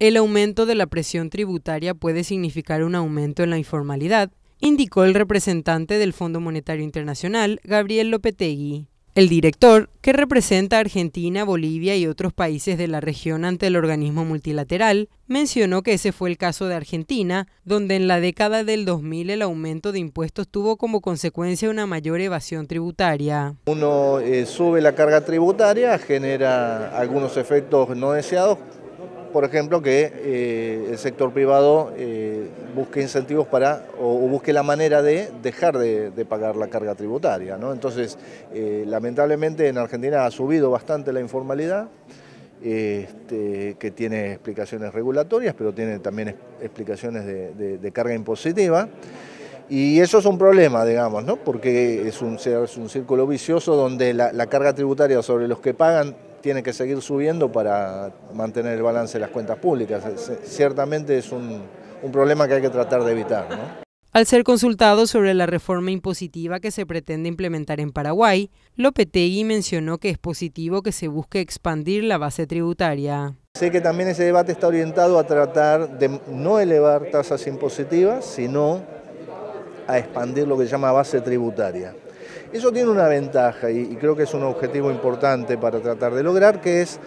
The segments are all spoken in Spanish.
El aumento de la presión tributaria puede significar un aumento en la informalidad, indicó el representante del Fondo Monetario Internacional, Gabriel Lopetegui. El director, que representa a Argentina, Bolivia y otros países de la región ante el organismo multilateral, mencionó que ese fue el caso de Argentina, donde en la década del 2000 el aumento de impuestos tuvo como consecuencia una mayor evasión tributaria. Uno eh, sube la carga tributaria, genera algunos efectos no deseados, por ejemplo, que eh, el sector privado eh, busque incentivos para o, busque la manera de dejar de, pagar la carga tributaria. ¿no? Entonces, eh, lamentablemente en Argentina ha subido bastante la informalidad. Este, que tiene explicaciones regulatorias, pero tiene también explicaciones de, carga impositiva. Y eso es un problema, digamos, ¿no? porque es un, es un círculo vicioso donde la carga tributaria sobre los que pagan tiene que seguir subiendo para mantener el balance de las cuentas públicas. Eh, ciertamente es un, problema que hay que tratar de evitar. Al ser consultado sobre la reforma impositiva que se pretende implementar en Paraguay, Lopetegui mencionó que es positivo que se busque expandir la base tributaria. Sé que también ese debate está orientado a tratar de no elevar tasas impositivas, sino a expandir lo que se llama base tributaria. Eso tiene una ventaja y, creo que es un objetivo importante para tratar de lograr, que es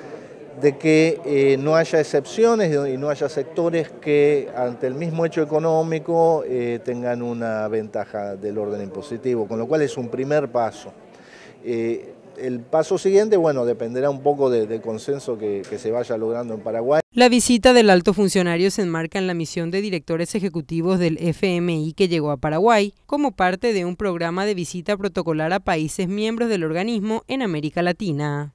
de que eh, no haya excepciones y no haya sectores que ante el mismo hecho económico eh, tengan una ventaja del orden impositivo, con lo cual es un primer paso. Eh, el paso siguiente, bueno, dependerá un poco de, del consenso que se vaya logrando en Paraguay. La visita del alto funcionario se enmarca en la misión de directores ejecutivos del FMI que llegó a Paraguay como parte de un programa de visita protocolar a países miembros del organismo en América Latina.